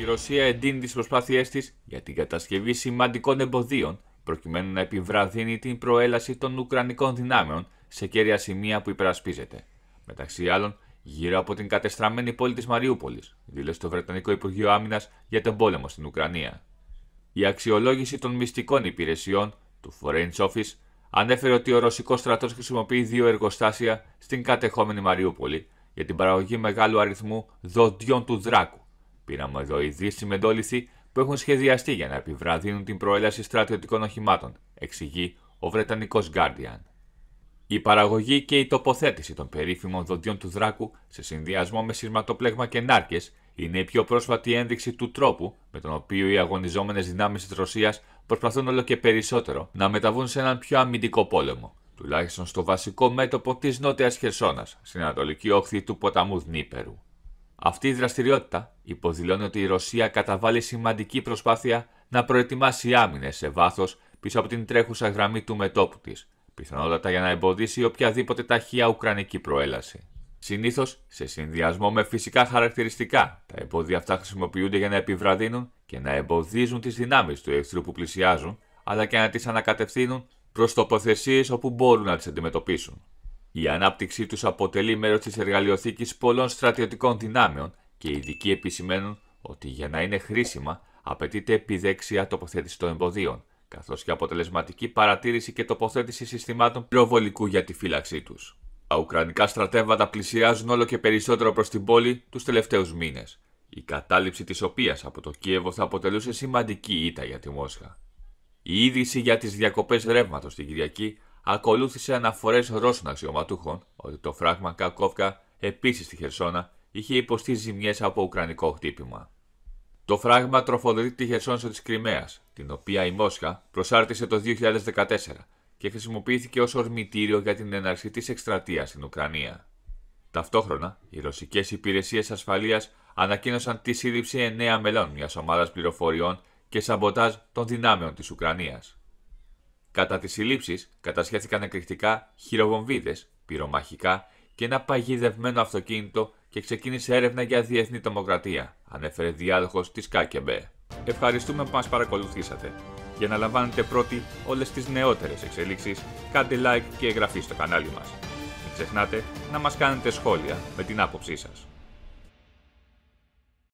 Η Ρωσία εντείνει τις προσπάθειές της για την κατασκευή σημαντικών εμποδίων προκειμένου να επιβραδύνει την προέλαση των Ουκρανικών δυνάμεων σε κέρια σημεία που υπερασπίζεται. Μεταξύ άλλων, γύρω από την κατεστραμμένη πόλη της Μαριούπολης, δήλωσε το Βρετανικό Υπουργείο Άμυνας για τον πόλεμο στην Ουκρανία. Η αξιολόγηση των μυστικών υπηρεσιών του Foreign Office ανέφερε ότι ο Ρωσικός στρατός χρησιμοποιεί δύο εργοστάσια στην κατεχόμενη Μαριούπολη για την παραγωγή μεγάλου αριθμού δοντιών του Δράκου Πειραματοειδή μεντόληθοι που έχουν σχεδιαστεί για να επιβραδύνουν την προέλαση στρατιωτικών οχημάτων, εξηγεί ο Βρετανικός Guardian. Η παραγωγή και η τοποθέτηση των περίφημων δοντιών του Δράκου σε συνδυασμό με σειρματοπλέγμα και νάρκες είναι η πιο πρόσφατη ένδειξη του τρόπου με τον οποίο οι αγωνιζόμενες δυνάμεις της Ρωσίας προσπαθούν όλο και περισσότερο να μεταβούν σε έναν πιο αμυντικό πόλεμο, τουλάχιστον στο βασικό μέτωπο της Νότιας Χερσόνας, στην ανατολική όχθη του ποταμού Δνύπερου. Αυτή η δραστηριότητα υποδηλώνει ότι η Ρωσία καταβάλει σημαντική προσπάθεια να προετοιμάσει άμυνες σε βάθος πίσω από την τρέχουσα γραμμή του μετόπου της, πιθανότατα για να εμποδίσει οποιαδήποτε ταχεία ουκρανική προέλαση. Συνήθως σε συνδυασμό με φυσικά χαρακτηριστικά, τα εμπόδια αυτά χρησιμοποιούνται για να επιβραδύνουν και να εμποδίζουν τις δυνάμεις του εχθρού που πλησιάζουν, αλλά και να τις ανακατευθύνουν προς τοποθεσίες όπου μπορούν να τις αντιμετωπίσουν. Η ανάπτυξή τους αποτελεί μέρος της εργαλειοθήκης πολλών στρατιωτικών δυνάμεων και οι ειδικοί επισημαίνουν ότι για να είναι χρήσιμα απαιτείται επιδέξια τοποθέτηση των εμποδίων, καθώς και αποτελεσματική παρατήρηση και τοποθέτηση συστημάτων πυροβολικού για τη φύλαξή τους. Τα Ουκρανικά στρατεύματα πλησιάζουν όλο και περισσότερο προς την πόλη τους τελευταίους μήνες, η κατάληψη της οποίας από το Κίεβο θα αποτελούσε σημαντική ήττα για τη Μόσχα. Η είδηση για τις διακοπές ρεύματος την Κυριακή Ακολούθησε αναφορές Ρώσων αξιωματούχων ότι το φράγμα Κακόφκα επίσης στη Χερσόνα είχε υποστεί ζημιές από ουκρανικό χτύπημα. Το φράγμα τροφοδοτεί τη Χερσόνησο της Κρυμαίας, την οποία η Μόσχα προσάρτησε το 2014 και χρησιμοποιήθηκε ως ορμητήριο για την έναρξη της εκστρατείας στην Ουκρανία. Ταυτόχρονα, οι ρωσικές υπηρεσίες ασφαλείας ανακοίνωσαν τη σύλληψη εννέα μελών μιας ομάδας πληροφοριών και σαμποτάζ των δυνάμεων της Ουκρανίας. Κατά τις συλλήψεις κατασχέθηκαν εκρηκτικά χειροβομβίδες, πυρομαχικά και ένα παγιδευμένο αυτοκίνητο και ξεκίνησε έρευνα για διεθνή τομοκρατία, ανέφερε διάδοχος της ΚΑΚΕΜΠΕ. Ευχαριστούμε που μας παρακολουθήσατε. Για να λαμβάνετε πρώτοι όλες τις νεότερες εξελίξεις, κάντε like και εγγραφή στο κανάλι μας. Μην ξεχνάτε να μας κάνετε σχόλια με την άποψή σας.